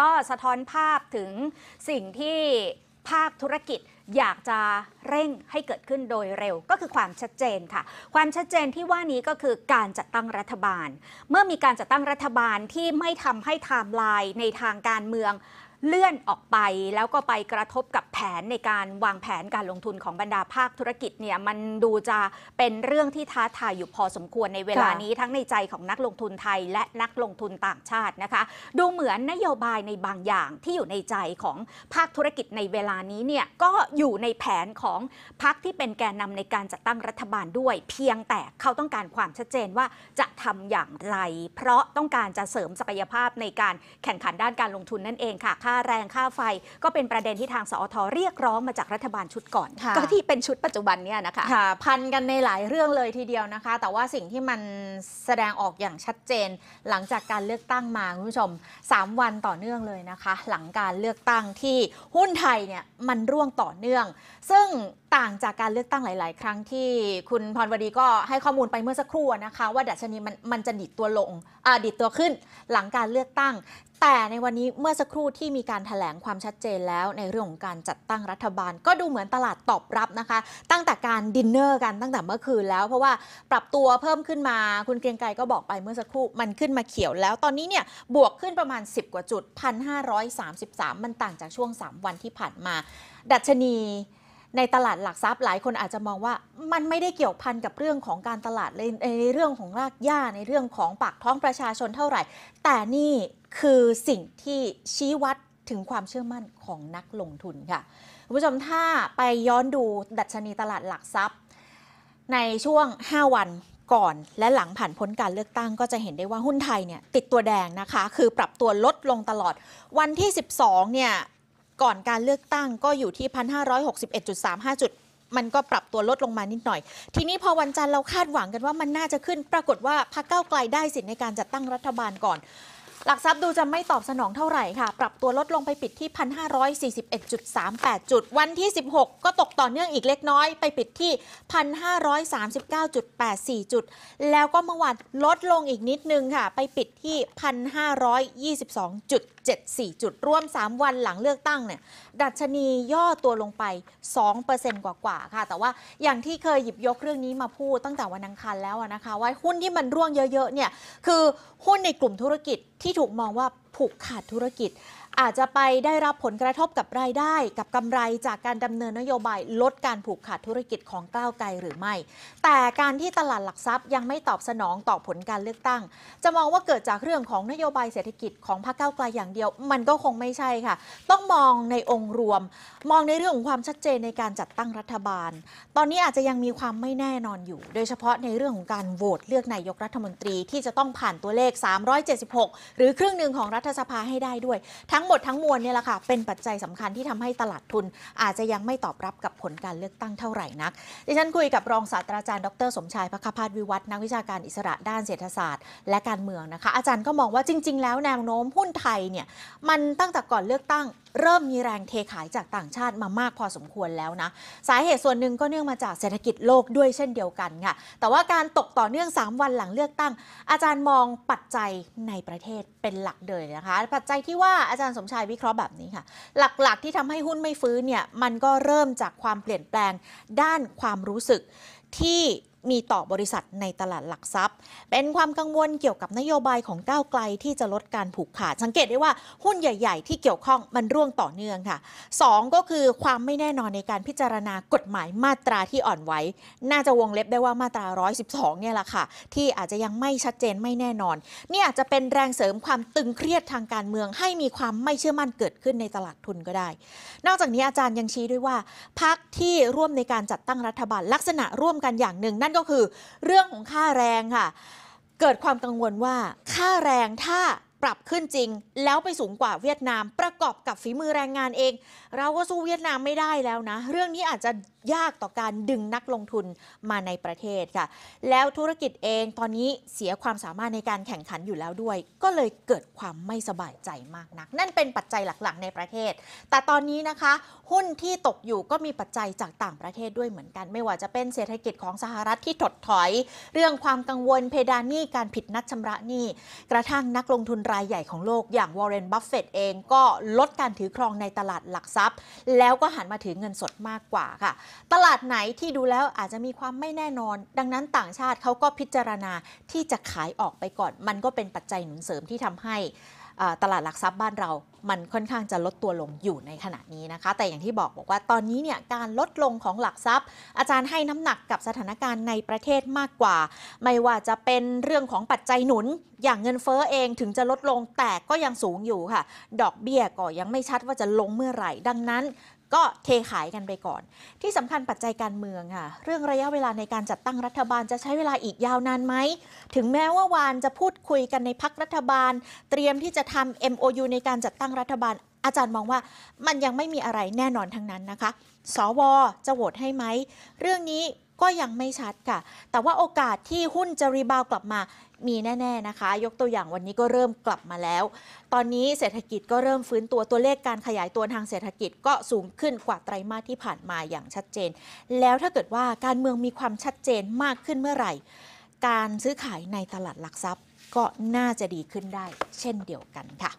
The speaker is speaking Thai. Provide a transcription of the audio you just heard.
ก็สะท้อนภาพถึงสิ่งที่ภาคธุรกิจอยากจะเร่งให้เกิดขึ้นโดยเร็ว ก็คือความชัดเจนค่ะ ความชัดเจนที่ว่านี้ก็คือการจัดตั้งรัฐบาล เมื่อมีการจัดตั้งรัฐบาลที่ไม่ทำให้ไทม์ไลน์ในทางการเมืองเลื่อนออกไปแล้วก็ไปกระทบกับแผนในการวางแผนการลงทุนของบรรดาภาคธุรกิจเนี่ยมันดูจะเป็นเรื่องที่ท้าทายอยู่พอสมควรในเวลานี้ทั้งในใจของนักลงทุนไทยและนักลงทุนต่างชาตินะคะ ดูเหมือนนโยบายในบางอย่างที่อยู่ในใจของภาคธุรกิจในเวลานี้เนี่ยก็อยู่ในแผนของพักที่เป็นแกนนำในการจัดตั้งรัฐบาลด้วย เพียงแต่เขาต้องการความชัดเจนว่าจะทำอย่างไร เพราะต้องการจะเสริมศักยภาพในการแข่งขันด้านการลงทุนนั่นเองค่ะค่าแรงค่าไฟก็เป็นประเด็นที่ทางสอทเรียกร้องมาจากรัฐบาลชุดก่อน ก็ที่เป็นชุดปัจจุบันเนี่ยนะคะคะพันกันในหลายเรื่องเลยทีเดียวนะคะ แต่ว่าสิ่งที่มันแสดงออกอย่างชัดเจน หลังจากการเลือกตั้งมาคุณผู้ชม 3 วันต่อเนื่องเลยนะคะ หลังการเลือกตั้งที่หุ้นไทยเนี่ยมันร่วงต่อเนื่อง ซึ่งต่างจากการเลือกตั้งหลาย ๆ ครั้งที่ คุณพรวดีก็ให้ข้อมูลไปเมื่อสักครู่นะคะ ว่าดัชนีมันมันจะดิดตัวลงดิดตัวขึ้น หลังการเลือกตั้งแต่ในวันนี้เมื่อสักครู่ที่มีการถแถลงความชัดเจนแล้ว ในเรื่องของการจัดตั้งรัฐบาล ก็ดูเหมือนตลาดตอบรับนะคะ ตั้งแต่การดินเนอร์กันตั้งแต่เมื่อคืนแล้ว เพราะว่าปรับตัวเพิ่มขึ้นมา คุณเกรียงไกรก็บอกไปเมื่อสักครู่มันขึ้นมาเขียวแล้ว ตอนนี้เนี่ยบวกขึ้นประมาณ10กว่าจุด1533 มันต่างจากช่วง 3 วันที่ผ่านมา ดัชนีในตลาดหลักทรัพย์หลายคนอาจจะมองว่ามันไม่ได้เกี่ยวพันกับเรื่องของการตลาดในเรื่องของรากหญ้าในเรื่องของปากท้องประชาชนเท่าไหร่ แต่นี่คือสิ่งที่ชี้วัดถึงความเชื่อมั่นของนักลงทุนค่ะคุณผู้ชมถ้าไปย้อนดูดัชนีตลาดหลักทรัพย์ ในช่วง 5 วันก่อน และหลังผ่านพ้นการเลือกตั้งก็จะเห็นได้ว่าหุ้นไทยเนี่ยติดตัวแดงนะคะ คือปรับตัวลดลงตลอดวันที่ 12 เนี่ยก่อนการเลือกตั้งก็อยู่ที่ 1,561.35 จุด มันก็ปรับตัวลดลงมานิดหน่อย ทีนี้พอวันจันทร์เราคาดหวังกันว่ามันน่าจะขึ้น ปรากฏว่าพรรคก้าไกลได้สิทธิในการจัดตั้งรัฐบาลก่อน หลักทรัพย์ดูจะไม่ตอบสนองเท่าไหร่ค่ะ ปรับตัวลดลงไปปิดที่ 1,541.38 จุด วันที่ 16 ก็ตกต่อเนื่องอีกเล็กน้อย ไปปิดที่ 1,539.84 จุด แล้วก็เมื่อวานลดลงอีกนิดนึงค่ะ ไปปิดที่1,522.7 74จุดร่วม 3 วันหลังเลือกตั้งเนี่ยดัชนีย่อตัวลงไป 2%กว่า ๆ ค่ะ แต่ว่าอย่างที่เคยหยิบยกเรื่องนี้มาพูด ตั้งแต่วันอังคารแล้วนะคะ ว่าหุ้นที่มันร่วงเยอะ ๆ เนี่ย คือหุ้นในกลุ่มธุรกิจที่ถูกมองว่าผูกขาดธุรกิจ อาจจะไปได้รับผลกระทบกับรายได้ กับกำไรจากการดำเนินนโยบายลดการผูกขาดธุรกิจของก้าวไกลหรือไม่ แต่การที่ตลาดหลักทรัพย์ยังไม่ตอบสนองต่อผลการเลือกตั้ง จะมองว่าเกิดจากเรื่องของนโยบายเศรษฐกิจของพรรคก้าวไกลอย่างเดียว มันก็คงไม่ใช่ค่ะ ต้องมองในองค์รวม มองในเรื่องของความชัดเจนในการจัดตั้งรัฐบาล ตอนนี้อาจจะยังมีความไม่แน่นอนอยู่โดยเฉพาะในเรื่องของการโหวตเลือกนายกรัฐมนตรีที่จะต้องผ่านตัวเลข376 หรือครึ่งหนึ่งของรัฐสภาให้ได้ด้วย ทั้งหมดทั้งมวลเนี่ยแหละค่ะเป็นปัจจัยสำคัญที่ทำให้ตลาดทุน อาจจะยังไม่ตอบรับกับผลการเลือกตั้งเท่าไหร่นักดิฉันคุยกับรองศาสตราจารย์ดรสมชายพัคพาดวิวัฒนักวิชาการอิสระด้านเศรษฐศาสตร์และการเมืองนะคะ อาจารย์ก็มองว่าจริง ๆ แล้วแนวโน้มหุ้นไทยเนี่ยมันตั้งแต่ก่อนเลือกตั้ง เริ่มมีแรงเทขายจากต่างชาติมามากพอสมควรแล้วนะ สาเหตุส่วนหนึ่งก็เนื่องมาจากเศรษฐกิจโลกด้วยเช่นเดียวกันค่ะแต่ว่าการตกต่อเนื่อง3วันหลังเลือกตั้ง อาจารย์มองปัจจัยในประเทศเป็นหลักเลยยนะคะปัจจัยที่ว่าอาจารย์สมชายวิเคราะห์แบบนี้ค่ะ หลักๆ ที่ทำให้หุ้นไม่ฟื้นเนี่ย มันก็เริ่มจากความเปลี่ยนแปลงด้านความรู้สึกที่มีต่อบริษัทในตลาดหลักทรัพย์ เป็นความกังวลเกี่ยวกับนโยบายของก้าวไกลที่จะลดการผูกขาด สังเกตได้ว่าหุ้นใหญ่ ๆ ที่เกี่ยวข้องมันร่วงต่อเนื่องค่ะ 2 ก็คือความไม่แน่นอนในการพิจารณากฎหมายมาตราที่อ่อนไหวน่าจะวงเล็บได้ว่ามาตรา 112 เนี่ยแหละค่ะ ที่อาจจะยังไม่ชัดเจนไม่แน่นอน เนี่อาจจะเป็นแรงเสริมความตึงเครียดทางการเมือง ให้มีความไม่เชื่อมั่นเกิดขึ้นในตลาดทุนก็ได้ นอกจากนี้อาจารย์ยังชี้ด้วยว่าพักที่ร่วมในการจัดตั้งรัฐบาลลักษณะร่วมกันอย่างหนึ่งนั่นนั่นก็คือเรื่องของค่าแรงค่ะ เกิดความกังวลว่าค่าแรงถ้าปรับขึ้นจริง แล้วไปสูงกว่าเวียดนาม ประกอบกับฝีมือแรงงานเอง เราก็สู้เวียดนามไม่ได้แล้วนะ เรื่องนี้อาจจะยากต่อการดึงนักลงทุนมาในประเทศค่ะ แล้วธุรกิจเองตอนนี้เสียความสามารถในการแข่งขันอยู่แล้วด้วย ก็เลยเกิดความไม่สบายใจมากนัก นั่นเป็นปัจจัยหลักๆ ในประเทศ แต่ตอนนี้นะคะ หุ้นที่ตกอยู่ก็มีปัจจัยจากต่างประเทศด้วยเหมือนกันไม่ว่าจะเป็นเศรษฐกิจของสหรัฐที่ถดถอย เรื่องความกังวลเพดานหนี้ การผิดนัดชำระหนี้ กระทั่งนักลงทุนรายใหญ่ของโลกอย่างวอร์เรนบัฟเฟตเองก็ลดการถือครองในตลาดหลักทรัพย์ แล้วก็หันมาถือเงินสดมากกว่าค่ะ ตลาดไหนที่ดูแล้วอาจจะมีความไม่แน่นอน ดังนั้นต่างชาติเขาก็พิจารณาที่จะขายออกไปก่อน มันก็เป็นปัจจัยหนุนเสริมที่ทำให้ตลาดหลักทรัพย์บ้านเรามันค่อนข้างจะลดตัวลงอยู่ในขณะนี้นะคะ แต่อย่างที่บอกบอกว่าตอนนี้เนี่ยการลดลงของหลักทรัพย์ อาจารย์ให้น้ำหนักกับสถานการณ์ในประเทศมากกว่า ไม่ว่าจะเป็นเรื่องของปัจจัยหนุน อย่างเงินเฟ้อเองถึงจะลดลงแต่ก็ยังสูงอยู่ค่ะ ดอกเบี้ยก็ยังไม่ชัดว่าจะลงเมื่อไหร่ดังนั้นก็เทขายกันไปก่อน ที่สำคัญปัจจัยการเมืองค่ะเรื่องระยะเวลาในการจัดตั้งรัฐบาลจะใช้เวลาอีกยาวนานไหม ถึงแม้ว่าวานจะพูดคุยกันในพักรัฐบาล เตรียมที่จะทำ MOU ในการจัดตั้งรัฐบาลอาจารย์มองว่ามันยังไม่มีอะไรแน่นอนทั้งนั้นนะคะ สวจะโหวตให้ไหมเรื่องนี้ก็ยังไม่ชัดค่ะ แต่ว่าโอกาสที่หุ้นจะรีบาวกลับมามีแน่ๆนะคะ ยกตัวอย่างวันนี้ก็เริ่มกลับมาแล้ว ตอนนี้เศรษฐกิจก็เริ่มฟื้นตัว ตัวเลขการขยายตัวทางเศรษฐกิจก็สูงขึ้นกว่าไตรมาสที่ผ่านมาอย่างชัดเจน แล้วถ้าเกิดว่าการเมืองมีความชัดเจนมากขึ้นเมื่อไหร่ การซื้อขายในตลาดหลักทรัพย์ก็น่าจะดีขึ้นได้ เช่นเดียวกันค่ะ